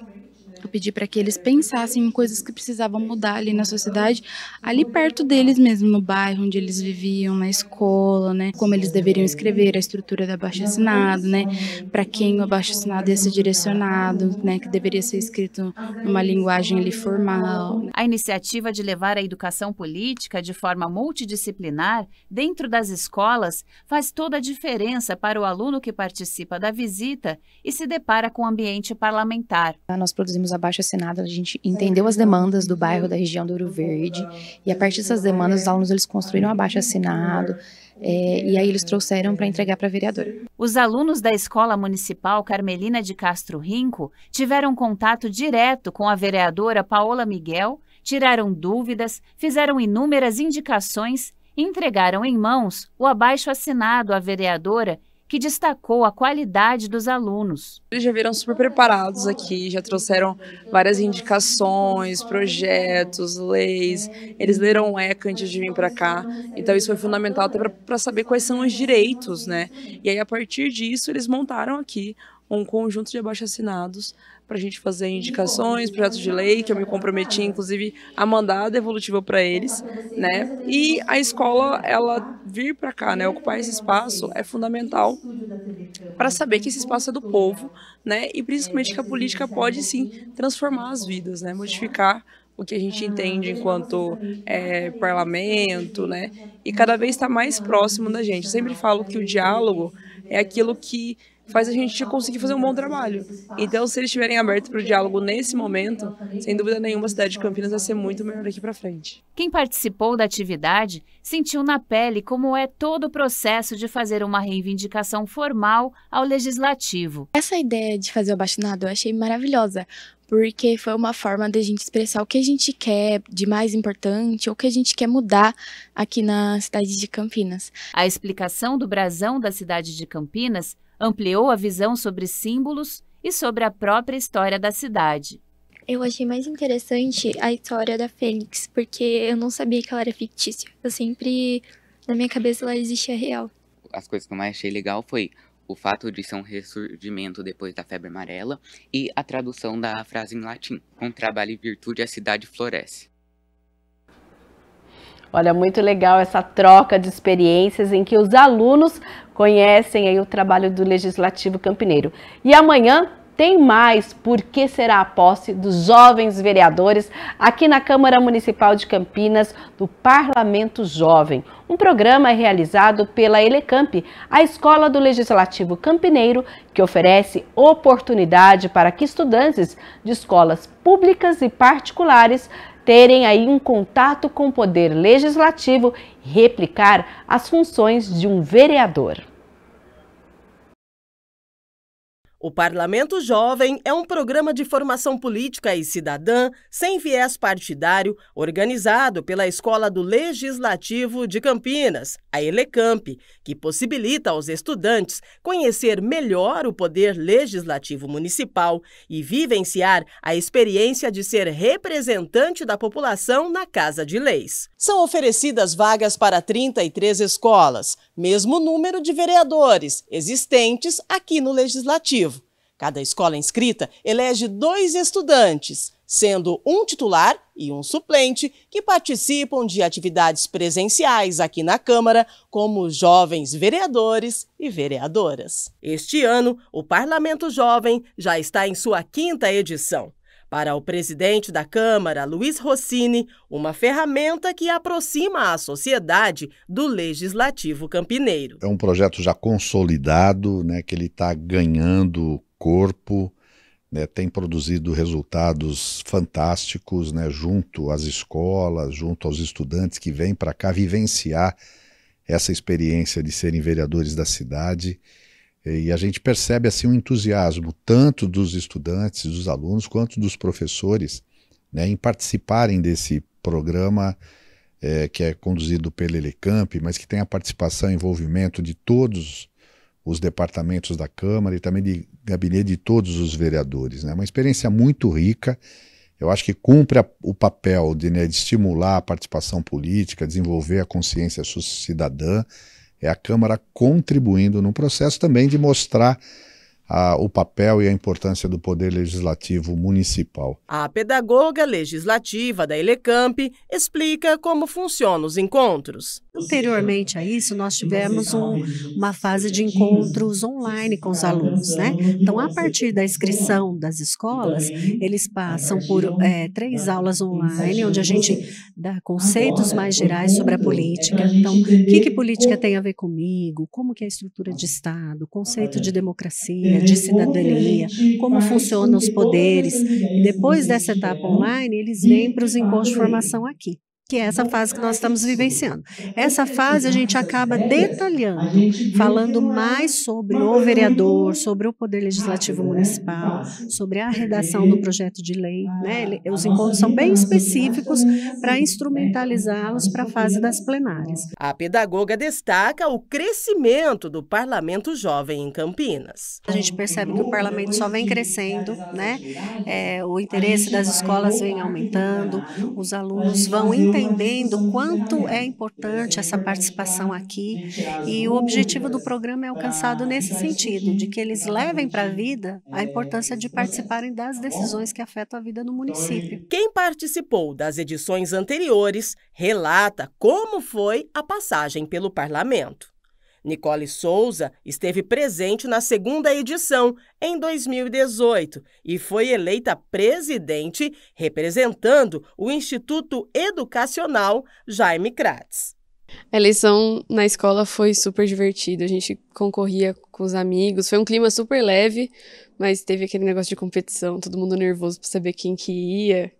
eu pedi para que eles pensassem em coisas que precisavam mudar ali na sociedade, ali perto deles mesmo, no bairro onde eles viviam, na escola, né? Como eles deveriam escrever a estrutura do abaixo-assinado, né? Para quem o abaixo-assinado ia ser direcionado, né? Que deveria ser escrito numa linguagem ali formal. A iniciativa de levar a educação política de forma multidisciplinar dentro das escolas faz toda a diferença para o aluno que participa da visita e se depara com o ambiente parlamentar. Nós produzimos abaixo assinado, a gente entendeu as demandas do bairro, da região do Ouro Verde, e a partir dessas demandas, os alunos eles construíram abaixo assinado, é, e aí eles trouxeram para entregar para a vereadora. Os alunos da Escola Municipal Carmelina de Castro Rinco tiveram contato direto com a vereadora Paola Miguel, tiraram dúvidas, fizeram inúmeras indicações entregaram em mãos o abaixo assinado à vereadora que destacou a qualidade dos alunos. Eles já viram super preparados aqui, já trouxeram várias indicações, projetos, leis. Eles leram o ECA antes de vir para cá, então isso foi fundamental até para saber quais são os direitos, né? E aí, a partir disso, eles montaram aqui um conjunto de abaixo-assinados para a gente fazer indicações, projetos de lei, que eu me comprometi, inclusive, a mandar a devolutiva para eles, né? E a escola, ela vir para cá, né? Ocupar esse espaço é fundamental para saber que esse espaço é do povo, né? E principalmente que a política pode, sim, transformar as vidas, né? Modificar o que a gente entende enquanto é, parlamento, né? E cada vez está mais próximo da gente. Eu sempre falo que o diálogo é aquilo que faz a gente conseguir fazer um bom trabalho. Então, se eles estiverem abertos para o diálogo nesse momento, sem dúvida nenhuma, a cidade de Campinas vai ser muito melhor daqui para frente. Quem participou da atividade sentiu na pele como é todo o processo de fazer uma reivindicação formal ao legislativo. Essa ideia de fazer o abaixo eu achei maravilhosa, porque foi uma forma de a gente expressar o que a gente quer de mais importante ou o que a gente quer mudar aqui na cidade de Campinas. A explicação do brasão da cidade de Campinas ampliou a visão sobre símbolos e sobre a própria história da cidade. Eu achei mais interessante a história da Fênix, porque eu não sabia que ela era fictícia. Eu sempre, na minha cabeça, ela existia real. As coisas que eu mais achei legal foi o fato de ser um ressurgimento depois da febre amarela e a tradução da frase em latim: Com trabalho e virtude a cidade floresce. Olha, muito legal essa troca de experiências em que os alunos conhecem aí o trabalho do Legislativo Campineiro. E amanhã tem mais porque será a posse dos jovens vereadores aqui na Câmara Municipal de Campinas do Parlamento Jovem. Um programa realizado pela Elecamp, a escola do Legislativo Campineiro, que oferece oportunidade para que estudantes de escolas públicas e particulares terem aí um contato com o poder legislativo e replicar as funções de um vereador. O Parlamento Jovem é um programa de formação política e cidadã sem viés partidário, organizado pela Escola do Legislativo de Campinas, a Elecamp, que possibilita aos estudantes conhecer melhor o poder legislativo municipal e vivenciar a experiência de ser representante da população na Casa de Leis. São oferecidas vagas para 33 escolas mesmo número de vereadores existentes aqui no Legislativo. Cada escola inscrita elege dois estudantes, sendo um titular e um suplente, que participam de atividades presenciais aqui na Câmara, como jovens vereadores e vereadoras. Este ano, o Parlamento Jovem já está em sua quinta edição. Para o presidente da Câmara, Luiz Rossini, uma ferramenta que aproxima a sociedade do legislativo campineiro. É um projeto já consolidado, né, que ele está ganhando corpo, né, tem produzido resultados fantásticos né, junto às escolas, junto aos estudantes que vêm para cá vivenciar essa experiência de serem vereadores da cidade. E a gente percebe assim um entusiasmo tanto dos estudantes, dos alunos, quanto dos professores né, em participarem desse programa é, que é conduzido pelo Elecamp, mas que tem a participação e envolvimento de todos os departamentos da Câmara e também de gabinete de todos os vereadores. É né? uma experiência muito rica. Eu acho que cumpre a, o papel de, né, de estimular a participação política, desenvolver a consciência cidadã é a Câmara contribuindo no processo também de mostrar a, o papel e a importância do poder legislativo municipal. A pedagoga legislativa da Elecamp explica como funcionam os encontros. Anteriormente a isso, nós tivemos um, uma fase de encontros online com os alunos, né? Então, a partir da inscrição das escolas, eles passam por é, três aulas online, onde a gente dá conceitos mais gerais sobre a é política. Então, o que, que política tem a ver comigo? Como que é a estrutura de Estado? Conceito de é. democracia, de é, cidadania? Como funcionam os poderes? E depois dessa etapa né? online, eles vêm para os encontros de formação aqui que é essa fase que nós estamos é vivenciando. Essa fase a gente acaba detalhando, falando mais sobre o vereador, sobre o Poder Legislativo né? Municipal, sobre a redação do projeto de lei. Ah, né? Os encontros são bem específicos é assim, para né? instrumentalizá-los para a fase né? das plenárias. A pedagoga destaca o crescimento do Parlamento Jovem em Campinas. A gente percebe que o Parlamento só vem crescendo, né? É, o interesse das escolas vem aumentando, os alunos vão entendendo entendendo o quanto é importante essa participação aqui e o objetivo do programa é alcançado nesse sentido, de que eles levem para a vida a importância de participarem das decisões que afetam a vida no município. Quem participou das edições anteriores relata como foi a passagem pelo parlamento. Nicole Souza esteve presente na segunda edição, em 2018, e foi eleita presidente, representando o Instituto Educacional Jaime Kratz. A eleição na escola foi super divertida, a gente concorria com os amigos, foi um clima super leve, mas teve aquele negócio de competição, todo mundo nervoso para saber quem que ia,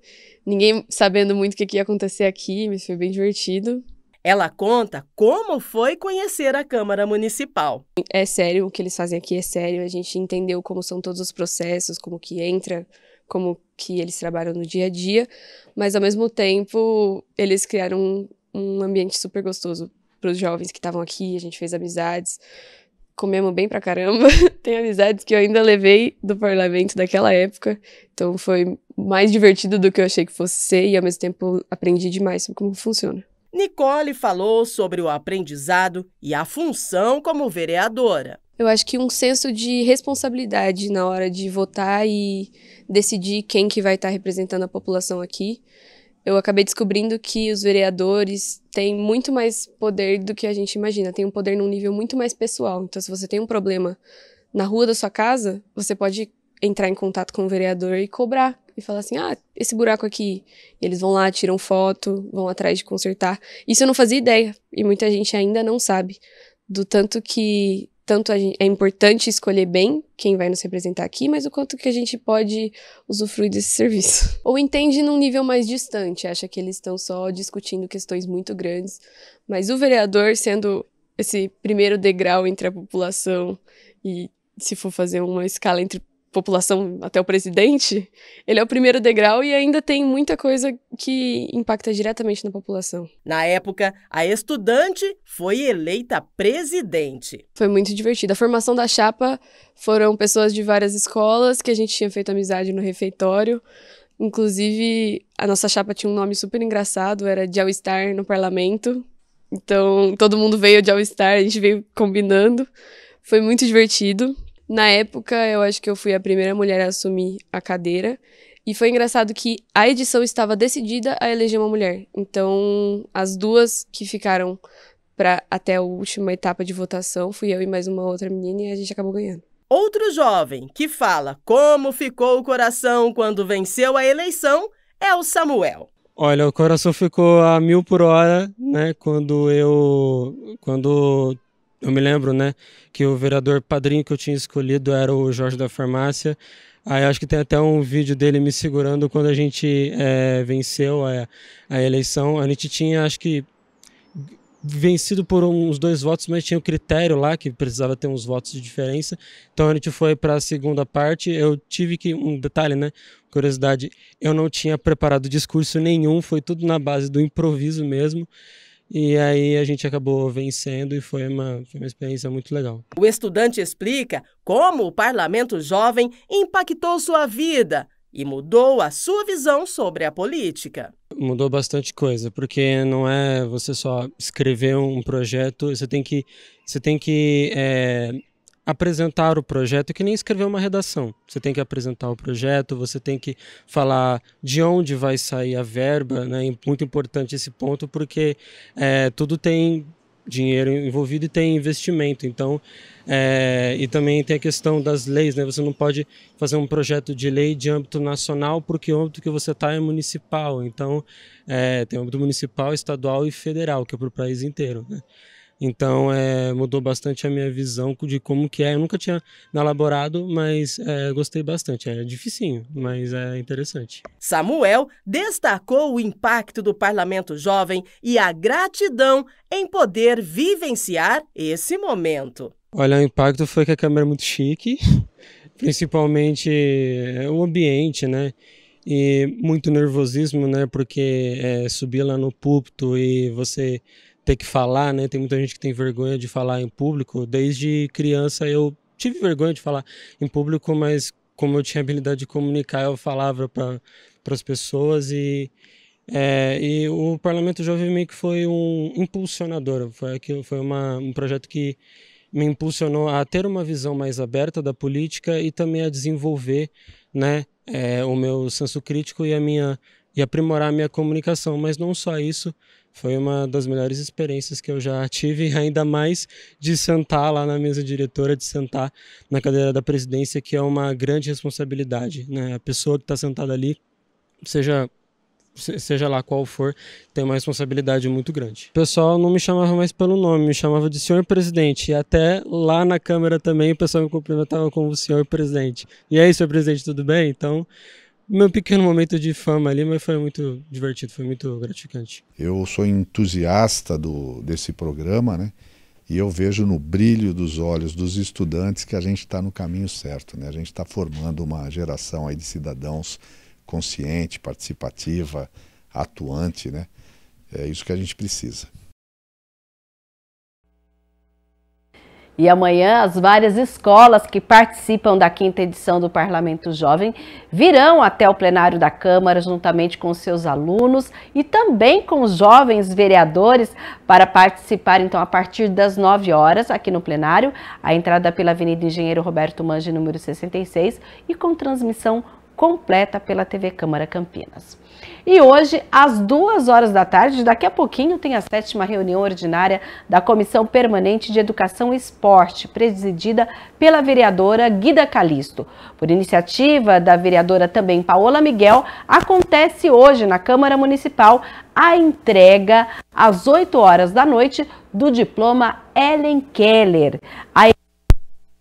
ninguém sabendo muito o que, que ia acontecer aqui, mas foi bem divertido. Ela conta como foi conhecer a Câmara Municipal. É sério, o que eles fazem aqui é sério. A gente entendeu como são todos os processos, como que entra, como que eles trabalham no dia a dia, mas ao mesmo tempo eles criaram um, um ambiente super gostoso para os jovens que estavam aqui. A gente fez amizades, comemos bem pra caramba. Tem amizades que eu ainda levei do parlamento daquela época. Então foi mais divertido do que eu achei que fosse ser e ao mesmo tempo aprendi demais sobre como funciona. Nicole falou sobre o aprendizado e a função como vereadora. Eu acho que um senso de responsabilidade na hora de votar e decidir quem que vai estar representando a população aqui. Eu acabei descobrindo que os vereadores têm muito mais poder do que a gente imagina, tem um poder num nível muito mais pessoal. Então, se você tem um problema na rua da sua casa, você pode entrar em contato com o vereador e cobrar e fala assim: ah, esse buraco aqui. E eles vão lá, tiram foto, vão atrás de consertar. Isso eu não fazia ideia e muita gente ainda não sabe do tanto que tanto gente, é importante escolher bem quem vai nos representar aqui, mas o quanto que a gente pode usufruir desse serviço. Ou entende num nível mais distante, acha que eles estão só discutindo questões muito grandes, mas o vereador sendo esse primeiro degrau entre a população e se for fazer uma escala entre população até o presidente, ele é o primeiro degrau e ainda tem muita coisa que impacta diretamente na população. Na época, a estudante foi eleita presidente. Foi muito divertido. A formação da chapa foram pessoas de várias escolas que a gente tinha feito amizade no refeitório. Inclusive, a nossa chapa tinha um nome super engraçado, era de All Star no parlamento. Então, todo mundo veio de All Star, a gente veio combinando. Foi muito divertido. Na época, eu acho que eu fui a primeira mulher a assumir a cadeira. E foi engraçado que a edição estava decidida a eleger uma mulher. Então, as duas que ficaram para até a última etapa de votação fui eu e mais uma outra menina e a gente acabou ganhando. Outro jovem que fala como ficou o coração quando venceu a eleição é o Samuel. Olha, o coração ficou a mil por hora, né? Quando eu, quando eu me lembro, né, que o vereador padrinho que eu tinha escolhido era o Jorge da Farmácia. Aí acho que tem até um vídeo dele me segurando quando a gente é, venceu a, a eleição. A gente tinha, acho que, vencido por uns dois votos, mas tinha o um critério lá que precisava ter uns votos de diferença. Então a gente foi para a segunda parte. Eu tive que um detalhe, né? Curiosidade, eu não tinha preparado discurso nenhum, foi tudo na base do improviso mesmo. E aí a gente acabou vencendo e foi uma, foi uma experiência muito legal. O estudante explica como o parlamento jovem impactou sua vida e mudou a sua visão sobre a política. Mudou bastante coisa, porque não é você só escrever um projeto, você tem que, você tem que é, apresentar o projeto, que nem escrever uma redação. Você tem que apresentar o projeto, você tem que falar de onde vai sair a verba, né? É muito importante esse ponto, porque é, tudo tem dinheiro envolvido e tem investimento. Então, é, e também tem a questão das leis, né? Você não pode fazer um projeto de lei de âmbito nacional porque o âmbito que você está é municipal. Então, é, tem âmbito municipal, estadual e federal, que é para o país inteiro, né? Então é, mudou bastante a minha visão de como que é. Eu nunca tinha elaborado, mas é, gostei bastante. É dificinho, mas é interessante. Samuel destacou o impacto do Parlamento Jovem e a gratidão em poder vivenciar esse momento. Olha, o impacto foi que a câmera é muito chique, principalmente é, o ambiente, né? e muito nervosismo, né? Porque é, subir lá no púlpito e você ter que falar, né? Tem muita gente que tem vergonha de falar em público. Desde criança eu tive vergonha de falar em público, mas como eu tinha habilidade de comunicar, eu falava para as pessoas e é, e o Parlamento Jovem meio que foi um impulsionador, foi, foi uma, um projeto que me impulsionou a ter uma visão mais aberta da política e também a desenvolver né, é, o meu senso crítico e a minha e aprimorar a minha comunicação. Mas não só isso, foi uma das melhores experiências que eu já tive, ainda mais de sentar lá na mesa diretora, de sentar na cadeira da presidência, que é uma grande responsabilidade. Né? A pessoa que está sentada ali, seja seja lá qual for, tem uma responsabilidade muito grande. O pessoal não me chamava mais pelo nome, me chamava de senhor presidente. E até lá na Câmara também o pessoal me cumprimentava como senhor presidente. E aí, senhor presidente, tudo bem? Então, meu pequeno momento de fama ali, mas foi muito divertido, foi muito gratificante. Eu sou entusiasta do, desse programa, né? E eu vejo no brilho dos olhos dos estudantes que a gente está no caminho certo, né? A gente está formando uma geração aí de cidadãos consciente, participativa, atuante, né? É isso que a gente precisa. E amanhã, as várias escolas que participam da quinta edição do Parlamento Jovem virão até o plenário da Câmara, juntamente com seus alunos e também com os jovens vereadores, para participar, então, a partir das 9 horas, aqui no plenário. A entrada pela Avenida Engenheiro Roberto Mange, número 66, e com transmissão completa pela TV Câmara Campinas. E hoje, às duas horas da tarde, daqui a pouquinho, tem a sétima reunião ordinária da Comissão Permanente de Educação e Esporte, presidida pela vereadora Guida Calisto. Por iniciativa da vereadora também Paola Miguel, acontece hoje na Câmara Municipal a entrega, às 8 horas da noite, do diploma Ellen Keller. A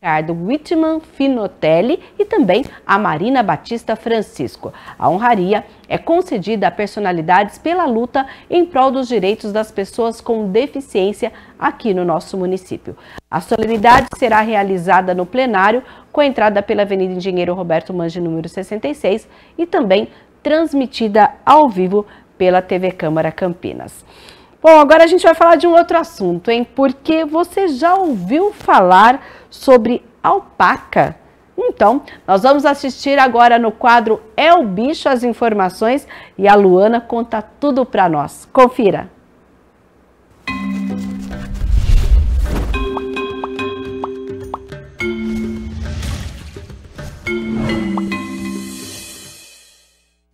Ricardo Whitman Finotelli e também a Marina Batista Francisco. A honraria é concedida a personalidades pela luta em prol dos direitos das pessoas com deficiência aqui no nosso município. A solenidade será realizada no plenário com a entrada pela Avenida Engenheiro Roberto Mange, número 66, e também transmitida ao vivo pela TV Câmara Campinas. Bom, agora a gente vai falar de um outro assunto, hein? Porque você já ouviu falar sobre alpaca. Então, nós vamos assistir agora no quadro É o Bicho as informações e a Luana conta tudo para nós. Confira!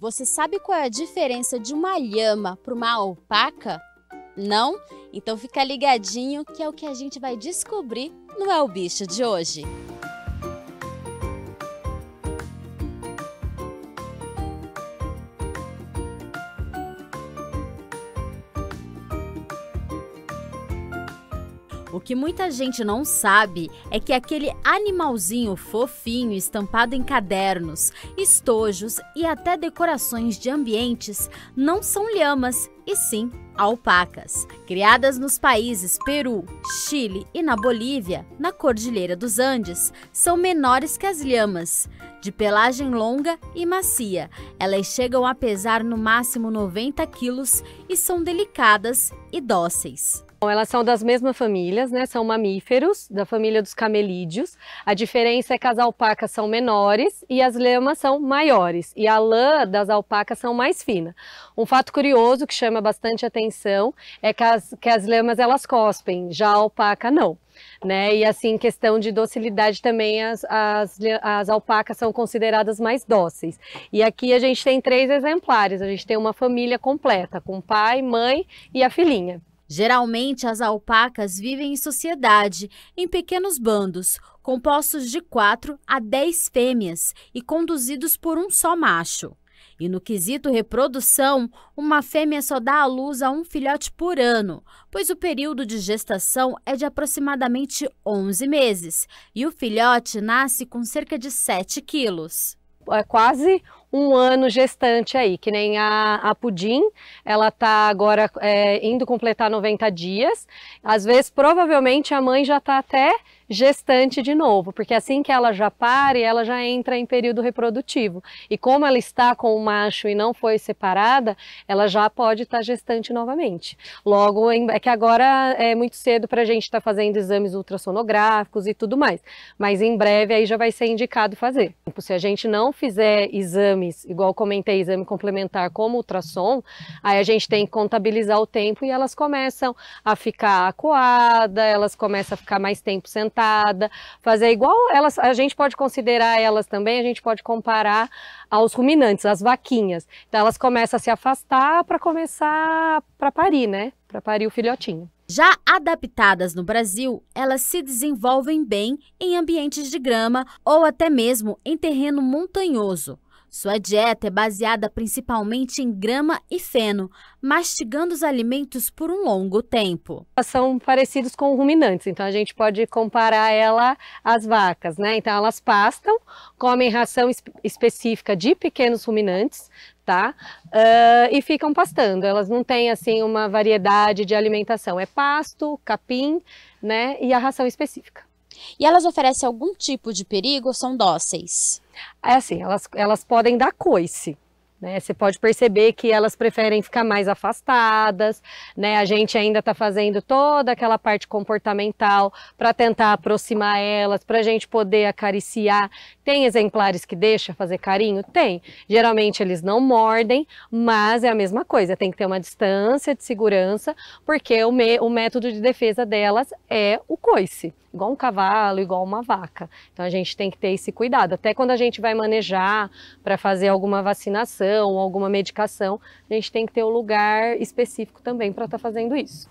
Você sabe qual é a diferença de uma lhama para uma alpaca? Não? Então fica ligadinho que é o que a gente vai descobrir no É o Bicho de hoje. que muita gente não sabe é que aquele animalzinho fofinho estampado em cadernos, estojos e até decorações de ambientes não são lhamas, e sim alpacas. Criadas nos países Peru, Chile e na Bolívia, na Cordilheira dos Andes, são menores que as lhamas, de pelagem longa e macia. Elas chegam a pesar no máximo 90 quilos e são delicadas e dóceis. Bom, elas são das mesmas famílias, né? São mamíferos, da família dos camelídeos. A diferença é que as alpacas são menores e as lemas são maiores. E a lã das alpacas são mais fina. Um fato curioso que chama bastante atenção é que as, que as lemas elas cospem, já a alpaca não. Né? E assim, questão de docilidade também, as, as, as, alpacas são consideradas mais dóceis. E aqui a gente tem três exemplares, a gente tem uma família completa, com pai, mãe e a filhinha. Geralmente, as alpacas vivem em sociedade, em pequenos bandos, compostos de 4 a 10 fêmeas e conduzidos por um só macho. E no quesito reprodução, uma fêmea só dá à luz a um filhote por ano, pois o período de gestação é de aproximadamente 11 meses e o filhote nasce com cerca de 7 quilos. É quase um ano gestante aí, que nem a, a Pudim, ela está agora é, indo completar 90 dias. Às vezes, provavelmente, a mãe já está até gestante de novo, porque assim que ela já pare, ela já entra em período reprodutivo. E como ela está com o macho e não foi separada, ela já pode estar gestante novamente. Logo, é que agora é muito cedo para a gente estar tá fazendo exames ultrassonográficos e tudo mais, mas em breve aí já vai ser indicado fazer. Se a gente não fizer exames, igual comentei, exame complementar como ultrassom, aí a gente tem que contabilizar o tempo e elas começam a ficar acuada, elas começam a ficar mais tempo sentadas cortada, fazer igual elas, a gente pode considerar elas também, a gente pode comparar aos ruminantes, às vaquinhas. Então elas começam a se afastar para começar para parir, né? Para parir o filhotinho. Já adaptadas no Brasil, elas se desenvolvem bem em ambientes de grama ou até mesmo em terreno montanhoso. Sua dieta é baseada principalmente em grama e feno, mastigando os alimentos por um longo tempo. São parecidos com ruminantes, então a gente pode comparar ela às vacas, né? Então elas pastam, comem ração específica de pequenos ruminantes, tá? Uh, e ficam pastando. Elas não têm assim uma variedade de alimentação. É pasto, capim, né? E a ração específica. E elas oferecem algum tipo de perigo ou são dóceis? É assim, elas, elas podem dar coice. Né? Você pode perceber que elas preferem ficar mais afastadas, né? A gente ainda está fazendo toda aquela parte comportamental para tentar aproximar elas, para a gente poder acariciar. Tem exemplares que deixam fazer carinho? Tem. Geralmente eles não mordem, mas é a mesma coisa, tem que ter uma distância de segurança, porque o, me, o método de defesa delas é o coice igual um cavalo, igual uma vaca. Então a gente tem que ter esse cuidado. Até quando a gente vai manejar para fazer alguma vacinação, alguma medicação, a gente tem que ter um lugar específico também para estar tá fazendo isso.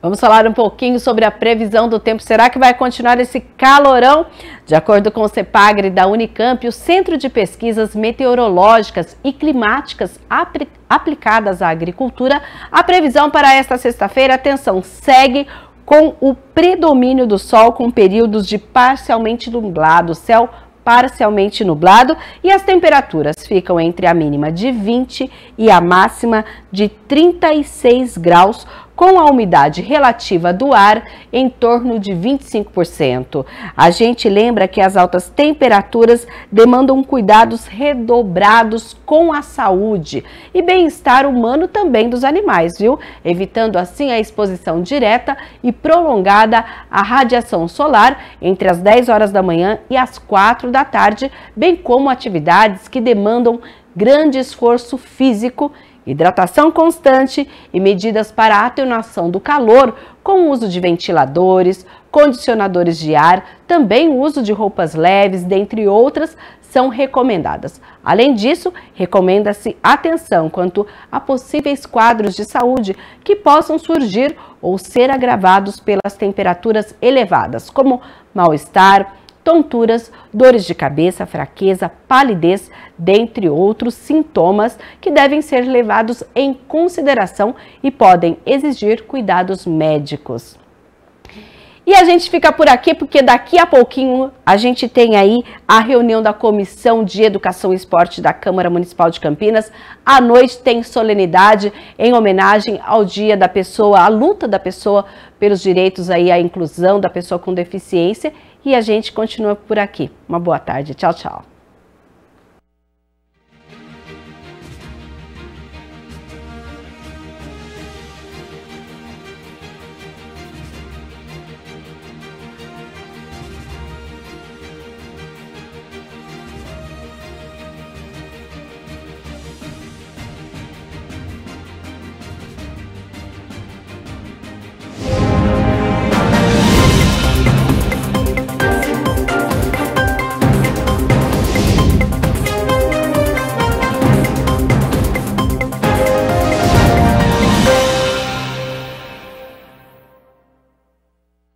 Vamos falar um pouquinho sobre a previsão do tempo. Será que vai continuar esse calorão? De acordo com o CEPAGRE da Unicamp, o Centro de Pesquisas Meteorológicas e Climáticas Aplicadas à Agricultura, a previsão para esta sexta-feira, atenção, segue com o predomínio do sol com períodos de parcialmente nublado, céu parcialmente nublado e as temperaturas ficam entre a mínima de 20 e a máxima de 36 graus, com a umidade relativa do ar em torno de 25%. A gente lembra que as altas temperaturas demandam cuidados redobrados com a saúde e bem-estar humano também dos animais, viu? Evitando assim a exposição direta e prolongada à radiação solar entre as 10 horas da manhã e as 4 da tarde, bem como atividades que demandam grande esforço físico hidratação constante e medidas para a atenuação do calor, com o uso de ventiladores, condicionadores de ar, também o uso de roupas leves, dentre outras, são recomendadas. Além disso, recomenda-se atenção quanto a possíveis quadros de saúde que possam surgir ou ser agravados pelas temperaturas elevadas, como mal-estar, tonturas, dores de cabeça, fraqueza, palidez, dentre outros sintomas que devem ser levados em consideração e podem exigir cuidados médicos. E a gente fica por aqui porque daqui a pouquinho a gente tem aí a reunião da Comissão de Educação e Esporte da Câmara Municipal de Campinas. À noite tem solenidade em homenagem ao Dia da Pessoa, à luta da pessoa pelos direitos aí à inclusão da pessoa com deficiência e a gente continua por aqui. Uma boa tarde. Tchau, tchau.